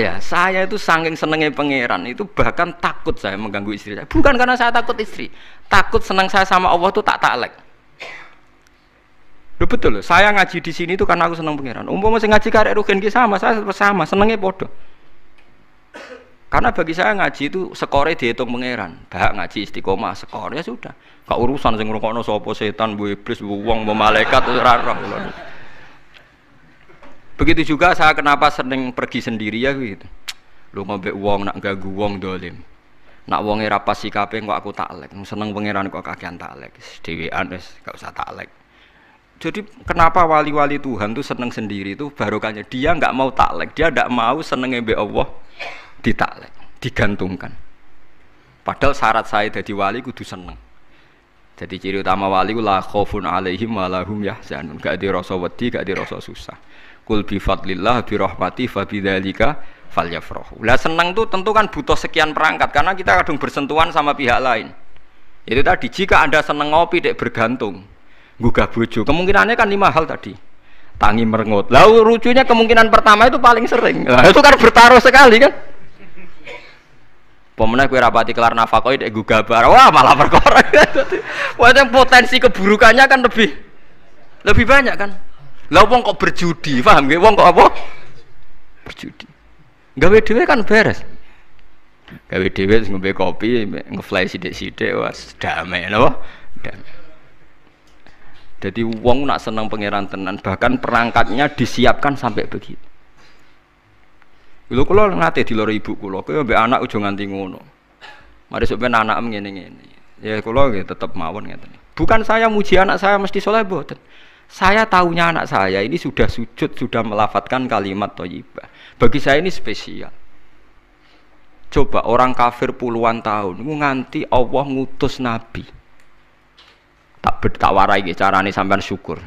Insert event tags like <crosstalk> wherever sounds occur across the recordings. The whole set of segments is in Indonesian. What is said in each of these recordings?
saya, saya itu saking senengnya pangeran itu bahkan takut saya mengganggu istri saya. Bukan karena saya takut istri, takut senang saya sama Allah itu tak taklek. Loh betul loh, saya ngaji di sini itu karena aku senang pangeran. Umum masih ngaji karek rugen ki sama, saya sama, senengnya bodoh. Karena bagi saya ngaji itu sekore dihitung pangeran. Bahak ngaji istiqomah sekore ya sudah. Kak urusan sing ngrungokno sopo setan, bu iblis, bu uang, bu malaikat terarah Begitu juga saya kenapa sering pergi sendiri ya gitu. Lu ngobek uang nak gagu uang dolim. Nak uangnya rapat pas sikape kok aku taklek. Seneng pangeran kok kakean taklek. Dewi Anes gak usah taklek. Jadi kenapa wali-wali Tuhan tuh seneng sendiri tuh barokahnya dia nggak mau taklek, dia tidak mau seneng be Allah ditaklek, digantungkan. Padahal syarat saya jadi wali kudu seneng. Jadi ciri utama wali ku kofun khaufun alaihim wa lahum yahzanun. Gak di rasa wedi, gak di rasa susah. Kul bi fadlillah bi rahmati fa bidzalika falyafrahu. Lah senang tuh tentu kan butuh sekian perangkat karena kita kadung bersentuhan sama pihak lain. Itu tadi jika Anda seneng ngopi dek bergantung gugah bojo. Kemungkinannya kan lima hal tadi. Tangi merengut. Lalu rucunya kemungkinan pertama itu paling sering. Nah, itu kan bertaruh sekali kan. Pemenang kue rapati kelar nafakoi dek gugah bar. Wah malah perkara. <laughs> Wah potensi keburukannya kan lebih lebih banyak kan. Lah wong kok berjudi, paham nggih? Wong kok apa? Berjudi. Gawe dhewe kan beres. Gawe dhewe ngombe kopi, ngefly sithik-sithik was damai napa? Damai. Jadi wong nak seneng pangeran tenan, bahkan perangkatnya disiapkan sampai begitu. kulo kula ngate lori ibu kula, kowe mbek anak ujung nganti ngono. Mari supaya ben anak ngene-ngene. Ya kula nggih tetep mawon gitu. Bukan saya muji anak saya mesti soleh mboten. Saya tahunya anak saya ini sudah sujud, sudah melafatkan kalimat toyibah. Bagi saya ini spesial. Coba orang kafir puluhan tahun, nganti Allah ngutus Nabi. Tak bertawarai gitu, caranya sampean syukur.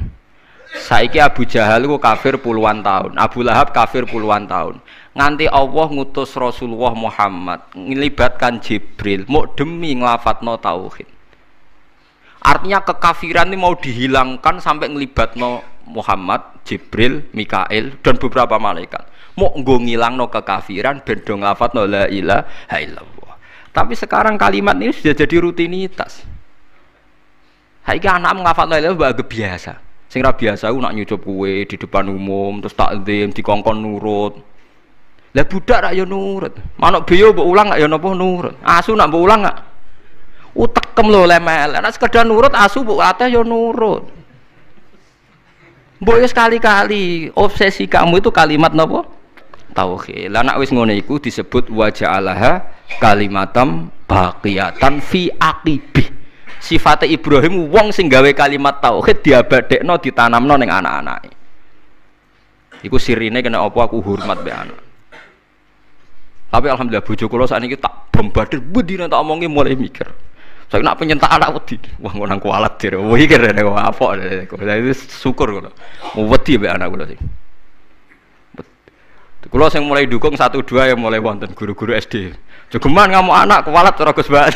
Saiki Abu Jahal ku kafir puluhan tahun, Abu Lahab kafir puluhan tahun. Nganti Allah ngutus Rasulullah Muhammad, ngelibatkan Jibril, mau demi nglafatno tauhid. Artinya kekafiran ini mau dihilangkan sampai ngelibat no Muhammad, Jibril, Mikail dan beberapa malaikat. Mau nggo no kekafiran ben ngafat no la ilaha illallah. Tapi sekarang kalimat ini sudah jadi rutinitas. Hai anak ngafat la ilaha biasa. Sing ra biasa aku nak nyucup kue di depan umum terus takzim dikongkon nurut. Lah budak rak nurut. Manuk bio mbok ulang gak yo nopo nurut. Asu nak mbok ulang gak? utekem lho lemel nek sekedar nurut asu mbok ateh yo nurut mbok sekali-kali obsesi kamu itu kalimat napa tauhid lah nek wis ngono iku disebut Allah kalimatam baqiyatan fi aqibi sifate Ibrahim wong sing gawe kalimat tauhid diabadekno ditanamno ning anak-anake iku sirine kena apa aku hormat be anak tapi alhamdulillah bojo kula saat ini tak bombardir budi tak omongi mulai mikir saya nak penyentak anak wedi. Wah ngono kualat dir. Wah iki kene kok apa. Saya itu syukur kula. Wedi be anak kula sih. Kalau sing mulai dukung satu dua yang mulai wonten guru-guru SD. Jogeman kamu anak kualat cara Gus Mbak.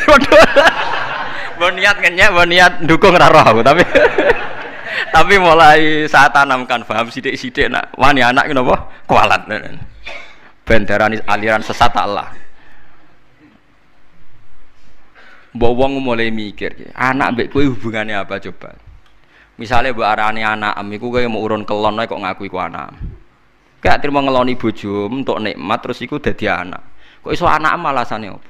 berniat <laughs> niat ngenyek, niat dukung ra aku tapi <laughs> tapi mulai saat tanamkan paham sidik-sidik nak wani anak kenapa kualat. Bendaran aliran sesat Allah mbok wong mulai mikir anak mbek kowe hubungannya apa coba misalnya mbok arane anak am iku kowe mau urun kelon kok ngaku iku anak gak terima ngeloni bojo untuk nikmat terus iku dadi anak kok iso anak am alasane opo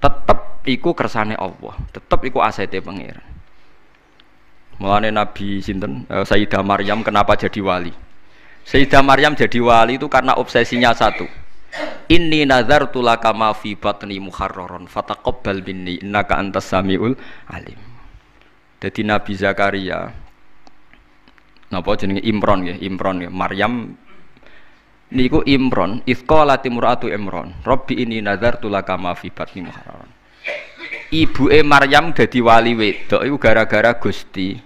tetep iku kersane Allah tetep iku asete pangeran Mulane Nabi Sinten uh, Sayyidah Maryam kenapa jadi wali? Sayyidah Maryam jadi wali itu karena obsesinya satu. Inni nazar laka ma fi batni muharraron fataqabbal minni innaka antas samiul alim. Jadi Nabi Zakaria napa jenenge Imron ya, Imron ya. Maryam niku Imron, ifqalat timuratu Imron, Rabbi inni nazar laka ma fi batni muharraron. Ibuke Maryam dadi wali wedok iku gara-gara Gusti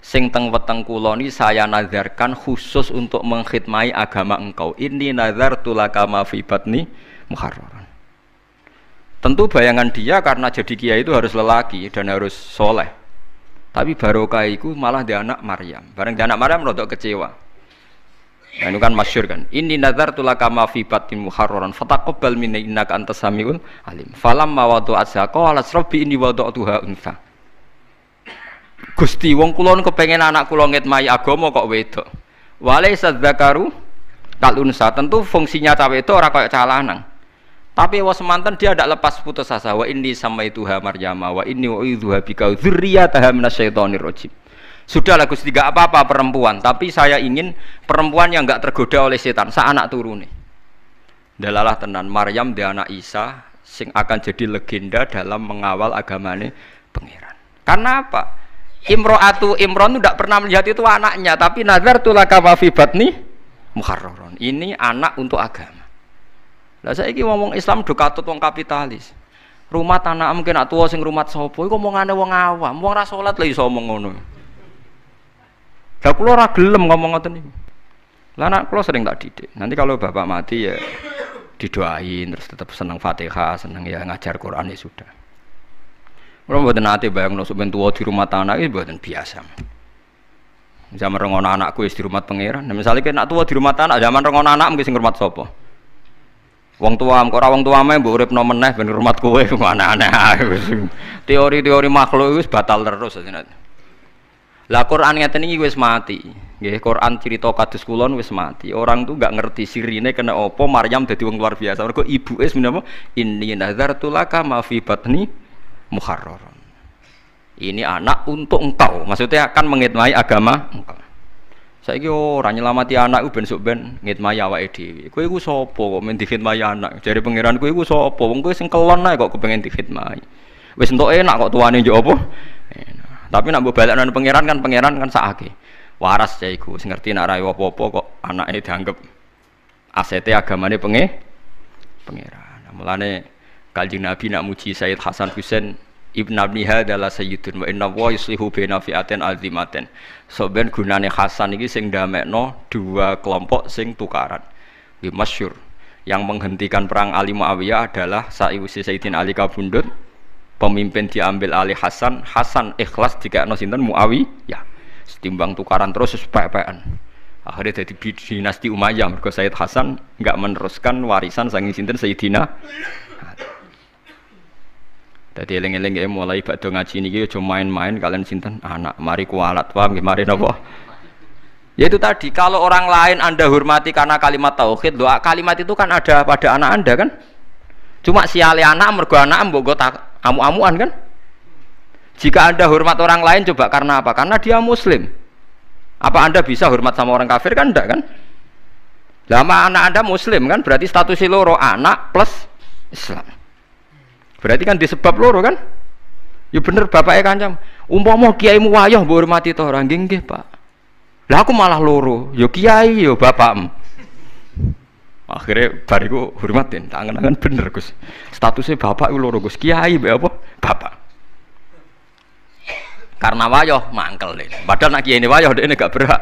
sing teng weteng kula ni saya nazarkan khusus untuk mengkhidmati agama engkau ini nazar tulaka ma fi batni muharraran tentu bayangan dia karena jadi kiai itu harus lelaki dan harus soleh tapi barokah itu malah dia anak Maryam bareng dia anak Maryam rodok kecewa nah, ini kan masyur kan ini nazar tulah ma fi batni muharraran fataqabbal minna innaka antas samiul alim mawadu'at wadu'at alas rabbi ini wadu'atuha unsa Gusti wong kulon kepengen anak kula mai agomo kok wedok. Walaisa dzakaru kalunsa. Tentu fungsinya cawe itu orang kaya calanang. Tapi wa semanten dia tidak lepas putus asa wa ini sama itu Maryama wa ini wa itu habika dzurriyyataha minasyaitonir rojib. Sudahlah Gusti tidak apa-apa perempuan, tapi saya ingin perempuan yang nggak tergoda oleh setan, sa anak turun nih. Dalalah tenan Maryam dia anak Isa sing akan jadi legenda dalam mengawal agamane pangeran. Karena apa? Imro'atu Imron tidak pernah melihat itu anaknya, tapi nazar laka wafibat nih muharroron. Ini anak untuk agama. Lah saya ini ngomong Islam do katut wong kapitalis. Rumah tanah mungkin nak tua sing rumah sopo, iku ngomongane wong awam, wong ra salat lha iso omong ngono. Lah kula ora gelem ngomong ngoten Lah anak kula sering tak didik. Nanti kalau bapak mati ya didoain terus tetap senang Fatihah, senang ya ngajar Quran ya sudah. Kalau buatan nanti bayang nusuk bentua di rumah tanah itu buatan biasa. Zaman rongon anakku di rumah pangeran. Nah, misalnya kena tua di rumah tanah, zaman rongon anak mungkin sing rumah sopo. Wong tua, kok orang tua main bu urip nomen neh bener rumah kue mana <laughs> aneh. Teori-teori makhluk itu batal terus. Lah Quran yang ini wis mati. Gih, Quran cerita kados kulon wis mati. Orang tuh gak ngerti sirine kena opo Maryam jadi wong luar biasa. Mergo es sebenarnya ini nazar tulaka ma fi batni muharrar ini anak untuk engkau maksudnya akan mengitmai agama engkau saya kira oh, orang nyelamati anak ben sok ben ngitmai awak edwi kue gue sopo kok main anak jadi pangeran kue gue sopo wong kue singkelon naik kok kepengen dihitmai wes untuk enak kok tuan jauh apa tapi nak balik dengan pangeran kan pangeran kan sakake waras saya iku ngerti nak rayu apa-apa kok anaknya dianggap asetnya agamanya penge pangeran mulane Kanjeng Nabi nak muji Sayyid Hasan Husain Ibn Abni adalah sayyidun wa inna wa yuslihu bina fi'atin azimatin so ben gunane Hasan ini sing damekno dua kelompok sing tukaran di masyur yang menghentikan perang Ali Muawiyah adalah Sa'iusi Sayyidin Ali Kabundut pemimpin diambil Ali Hasan Hasan ikhlas jika no sinten Muawiyah setimbang tukaran terus sepepean akhirnya jadi dinasti Umayyah mergo Sayyid Hasan nggak meneruskan warisan sangin sinten Sayyidina jadi eling-eling ya mulai bakdo ngaji niki ya aja main-main kalian sinten anak ah, mari kualat paham gimana mari Ya itu tadi kalau orang lain Anda hormati karena kalimat tauhid, doa kalimat itu kan ada pada anak Anda kan? Cuma siale anak mergo anak ambo gota amu-amuan kan? Jika Anda hormat orang lain coba karena apa? Karena dia muslim. Apa Anda bisa hormat sama orang kafir kan enggak kan? Lama anak Anda muslim kan berarti status loro anak plus Islam. Berarti kan disebab loro kan? Ya bener bapaknya kancam. Umpama kiaimu wayah mbok hormati to orang nggih Pak. Lah aku malah loro, ya kiai ya bapak Akhirnya bariku hormatin, angan-angan bener Gus. Statusnya bapak loro Gus, kiai be apa? Bapak. Karena wayoh mangkel deh. Padahal nak kiai ini wayoh deh ini gak berhak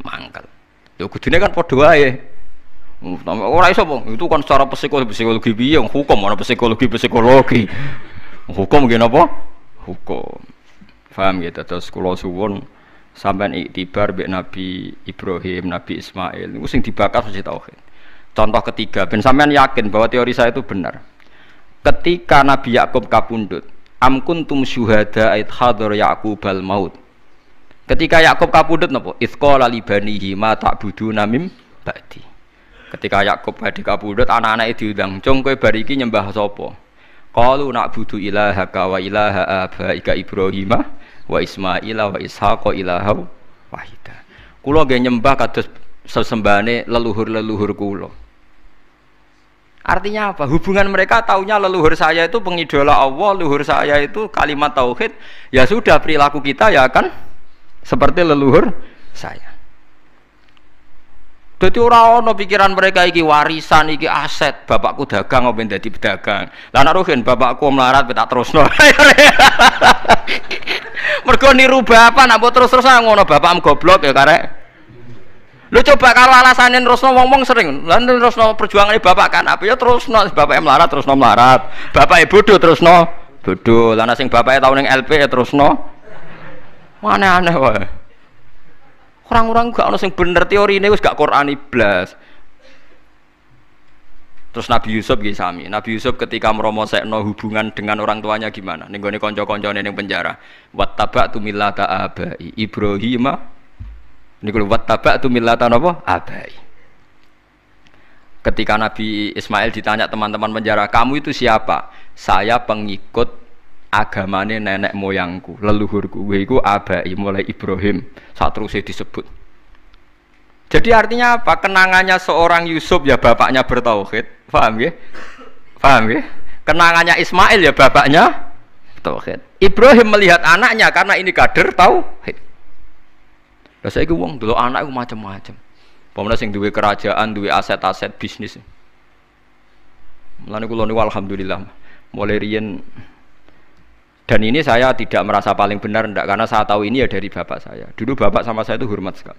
mangkel. Yo ya kudune kan padha aye Hmm, Ora iso, Bang. Itu kan secara psikologi psikologi biang hukum mana psikologi psikologi. Hukum nggih napa? Hukum. Paham gitu. Terus kalau suwon sampai iktibar tiba Nabi Ibrahim, Nabi Ismail. itu sing dibakar mesti tauhid. Contoh ketiga, ben sampean yakin bahwa teori saya itu benar. Ketika Nabi Yakub kapundut, am kuntum syuhada ait hadar al maut. Ketika Yakub kapundut napa? Itsqala libanihi ma budu namim ba'di. Ketika Yakub badhe kabudut anak-anake diundang, "Cung kowe bar iki nyembah sapa?" Qalu butuh ilaha ka wa ilaha abaika Ibrahim wa Ismail wa Ishaq ilaha wahida. Kula nggih nyembah kados sesembahane leluhur-leluhur kula. Artinya apa? Hubungan mereka taunya leluhur saya itu pengidola Allah, leluhur saya itu kalimat tauhid. Ya sudah perilaku kita ya kan seperti leluhur saya. Jadi orang ono pikiran mereka iki warisan iki aset. Bapakku dagang ngobain jadi pedagang. Lain aruhin bapakku melarat terus no. <laughs> Mergo niru bapak nak terus-terusan ngono bapakmu goblok ya karek. Lu coba kalau alasanin terus wong wong sering, terus no perjuangan bapak kan apa ya terus no bapak melarat terus no melarat, bapak ibu terus no bodoh, lana sing bapaknya tahun yang LP ya terus no mana aneh wah orang-orang gak ono sing bener teori ini wis gak Quran iblas terus Nabi Yusuf gini sami Nabi Yusuf ketika meromosekno hubungan dengan orang tuanya gimana nih gue konco-konco yang penjara Wat tabak tu milata abai Ibrahim nih gue tabak tu milata apa abai ketika Nabi Ismail ditanya teman-teman penjara kamu itu siapa saya pengikut agamane nenek moyangku, leluhurku gue itu abai mulai Ibrahim saat terus disebut. Jadi artinya apa? Kenangannya seorang Yusuf ya bapaknya bertauhid, paham ya? Paham ya? Kenangannya Ismail ya bapaknya bertauhid. Ibrahim melihat anaknya karena ini kader tauhid. Lah gue uang dulu anak gue macam-macam. Pemuda sing duit kerajaan, duit aset-aset bisnis. Mulane kula niku alhamdulillah mulai riyen dan ini saya tidak merasa paling benar enggak karena saya tahu ini ya dari bapak saya. Dulu bapak sama saya itu hormat sekali.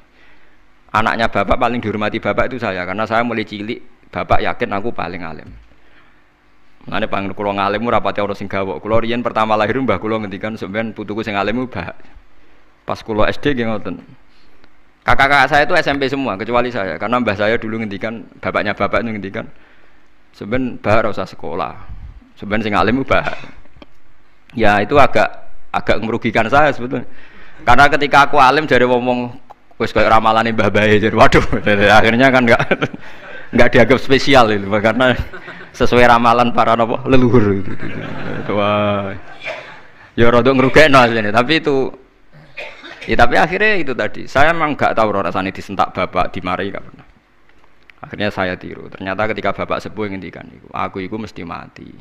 Anaknya bapak paling dihormati bapak itu saya karena saya mulai cilik bapak yakin aku paling alim. Nanti panggil kulo ngalim rapati orang sing gawok. Kulo rian pertama lahir mbah kulo ngendikan sebenarnya putuku sing alim bah. Pas kulo SD geng Kakak-kakak saya itu SMP semua kecuali saya karena mbah saya dulu ngendikan bapaknya bapak itu ngendikan sebenarnya bah rasa sekolah. Sebenarnya sing alim bah ya itu agak agak merugikan saya sebetulnya karena ketika aku alim dari ngomong wes kayak ramalan ini bayi jadi waduh <laughs> akhirnya kan nggak <laughs> nggak dianggap spesial itu karena sesuai ramalan para nopo leluhur gitu, gitu. wah ya rodok no, tapi itu ya tapi akhirnya itu tadi saya emang nggak tahu rasanya disentak bapak di mari akhirnya saya tiru ternyata ketika bapak sepuh ngendikan aku itu mesti mati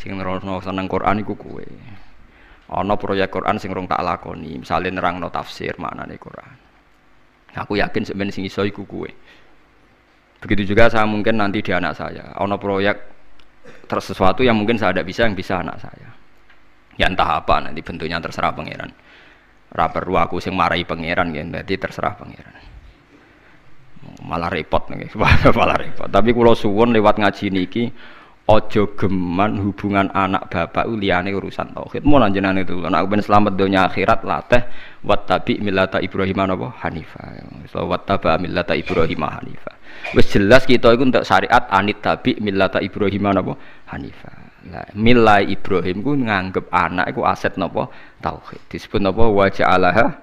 sing nerangno seneng Quran iku kowe ana proyek Quran sing rong tak lakoni misale nerangno tafsir maknane Quran aku yakin semen sing iso iku kowe begitu juga saya mungkin nanti di anak saya ana proyek tersesuatu yang mungkin saya tidak bisa yang bisa anak saya ya entah apa nanti bentuknya terserah pangeran Ora perlu aku sing marahi pangeran nggih, berarti terserah pangeran malah repot nih <laughs> malah repot tapi kalau suwon lewat ngaji niki ojo geman hubungan anak bapak uliane urusan tauhid mau lanjutan itu anak ben selamat dunia akhirat lateh watabi milata ibrahim apa hanifa so wattaba milata ibrahim hanifa wes jelas kita itu untuk syariat anit tabi milata ibrahim apa hanifa nah, milai ibrahim ku nganggep anak ku aset napa tauhid disebut napa wajah allah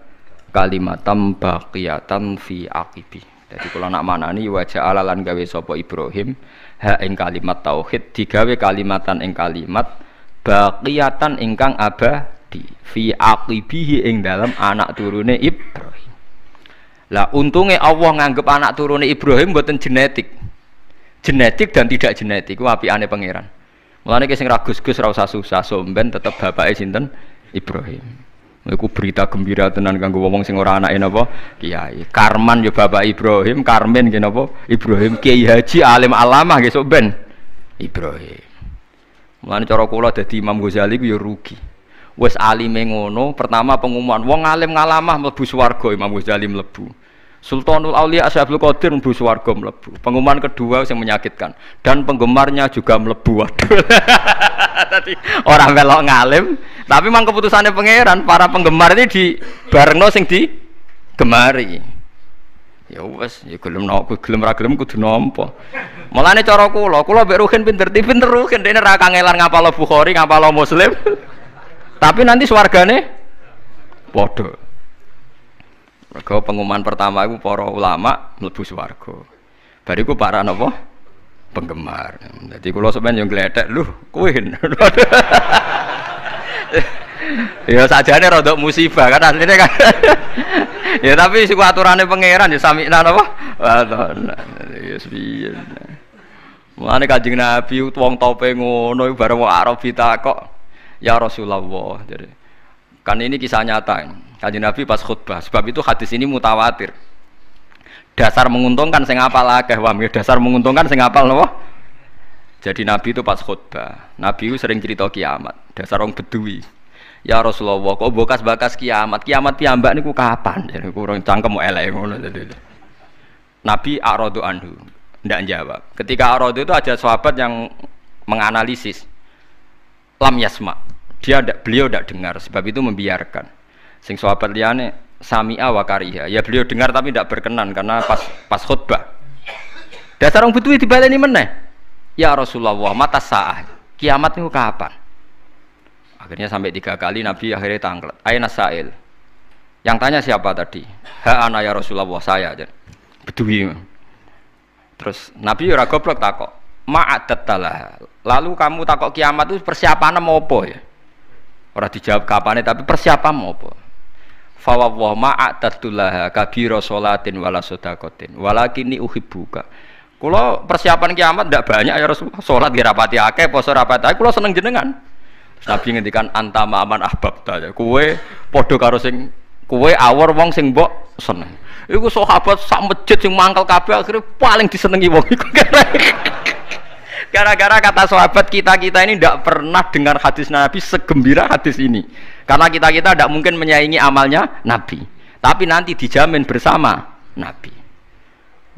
kalimatam baqiyatan fi akibi jadi kalau nak mana nih wajah Allah lan gawe sopo ibrahim ha ing kalimat tauhid digawe kalimatan ing kalimat baqiyatan ingkang abadi fi aqibihi ing dalam anak turune Ibrahim. Lah untunge Allah nganggep anak turune Ibrahim buatan genetik. Genetik dan tidak genetik ku aneh pangeran. Mulane ki sing ra gus-gus ra usah susah, somben tetep bapake sinten Ibrahim. Iku berita gembira tenan kanggo wong sing ora anake napa? Kiai. Karman yo ya Bapak Ibrahim, Karmen nggih napa? Ibrahim Kiai Haji alim alamah nggih sok ben. Ibrahim. Mulane cara kula dadi Imam Ghazali ku yo ya rugi. Wes alime ngono, pertama pengumuman wong alim ngalamah mlebu swarga Imam Ghazali mlebu. Sultanul Aulia Ashabul Qadir mlebu swarga mlebu. Pengumuman kedua yang menyakitkan dan penggemarnya juga mlebu. <laughs> Waduh. Tadi orang melok ngalim, tapi memang keputusannya pangeran para penggemar ini di barengno sing di gemari. Ya wes, ya gelem nok, gelem ra gelem kudu nampa. Mulane cara kula, kula mbek Ruhin pinter tipin pinter Ruhin dene ra kangelan ngapalo Bukhari, ngapalo Muslim. <laughs> tapi nanti swargane padha. Mergo pengumuman pertama iku para ulama mlebu swarga. Bariku para napa? Penggemar. Jadi kulo sebenarnya yo lu lho, kuwi. <laughs> ya sajane rodok musibah kan aslinya kan. <laughs> ya tapi siku aturannya pangeran ya sami nana wah. Ya piye. Mulane kajing Nabi wong topeng ngono iku bareng wong Arab kok. "Ya Rasulullah." Jadi karena ini kisah nyata. Kaji Nabi pas khutbah. Sebab itu hadis ini mutawatir. Dasar menguntungkan sing apal akeh wah, ya? dasar menguntungkan sing apal nopo? Jadi Nabi itu pas khutbah. Nabi itu sering cerita kiamat. Dasar orang bedui. Ya Rasulullah, kok bokas-bakas kiamat? Kiamat piyambak niku kapan? Jadi kurang cangkem elek ngono. Nabi arodu anhu, tidak jawab. Ketika arodu itu ada sahabat yang menganalisis lam yasma dia tidak, beliau tidak dengar, sebab itu membiarkan. Sing sahabat liane sami'a wa kariha. Ya beliau dengar tapi tidak berkenan karena pas pas khutbah. Dasar orang butuh dibaleni meneh. Ya Rasulullah, mata sa'ah. Kiamat niku kapan? Akhirnya sampai tiga kali Nabi akhirnya tanglet. ayat sa'il. Yang tanya siapa tadi? Ha ana ya Rasulullah saya. Bedui. Terus Nabi ora goblok takok. Ma'adat Lalu kamu takok kiamat itu persiapan apa ya? Orang dijawab kapane tapi persiapanmu apa? Fa wa ma'atatullaha kabira salatin wala sedaqatin walakini uhibbuka. Kalau persiapan kiamat tidak banyak ya Rasulullah. Salat nggih rapati akeh, poso rapati akeh, kula seneng jenengan. Nabi ngendikan antama aman ahbab ta. Ya, kowe padha karo sing kowe awor wong sing mbok seneng. Iku sahabat sak masjid sing mangkel kabeh akhirnya paling disenengi wong iku. <laughs> Gara-gara kata sahabat kita-kita ini tidak pernah dengar hadis Nabi segembira hadis ini. Karena kita-kita tidak mungkin menyaingi amalnya Nabi. Tapi nanti dijamin bersama Nabi.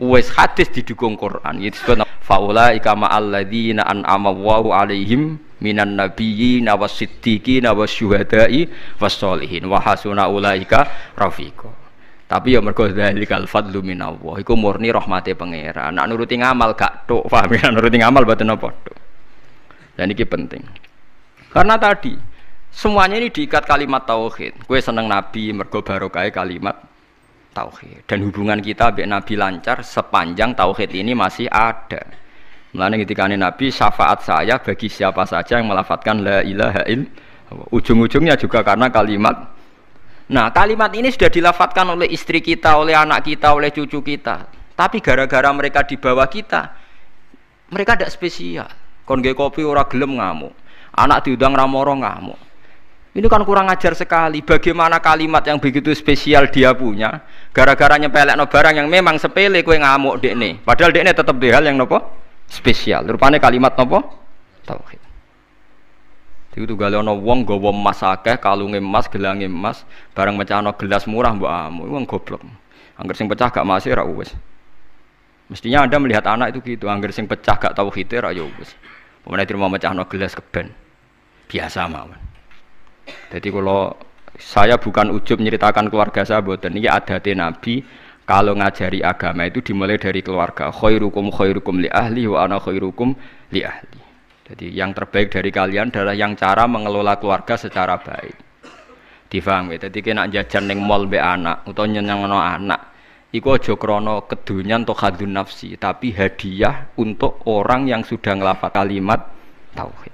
Wes hadis didukung Quran. Itu sebut faula ikama alladzina naan amawu alaihim minan nabiyyi nawasitiki nawasyuhadai wassolihin wa hasuna ulaika rafiqah. Tapi ya mergo kal fadlu Allah iku murni rahmate pangeran. Nak nuruti ngamal gak tok, paham <laughs> ya? Nuruti ngamal boten apa tok. Dan ini penting. Karena tadi semuanya ini diikat kalimat tauhid. Kue seneng nabi mergo barokai kalimat tauhid. Dan hubungan kita mbek nabi lancar sepanjang tauhid ini masih ada. Mulane ketika nabi syafaat saya bagi siapa saja yang melafatkan la ilaha illallah. Ujung-ujungnya juga karena kalimat Nah, kalimat ini sudah dilafatkan oleh istri kita, oleh anak kita, oleh cucu kita. Tapi gara-gara mereka di bawah kita, mereka tidak spesial. Konge kopi ora gelem ngamuk. Anak diundang ramoro ngamuk. Ini kan kurang ajar sekali. Bagaimana kalimat yang begitu spesial dia punya, gara-gara nyepelek no barang yang memang sepele kue ngamuk dek nih. Padahal dek nih tetap dihal yang nopo spesial. Rupanya kalimat nopo tauhid. Iku galau no wong gawa emas akeh, kalunge emas, gelange emas, bareng mecahno gelas murah mbok amu, wong goblok. Angger sing pecah gak masih ra wis. Mestinya Anda melihat anak itu gitu, angger sing pecah gak tau khite ra yo wis. Pemene terima gelas keben. Biasa mawon. Jadi kalau saya bukan ujub menceritakan keluarga saya boten ini adate Nabi kalau ngajari agama itu dimulai dari keluarga khairukum khairukum li ahli wa ana khairukum li ahli jadi yang terbaik dari kalian adalah yang cara mengelola keluarga secara baik. Difaham ya? Jadi kena jajan neng mall be anak atau no anak. Iku aja krana kedunyan untuk hadun nafsi, tapi hadiah untuk orang yang sudah ngelapak kalimat tauhid.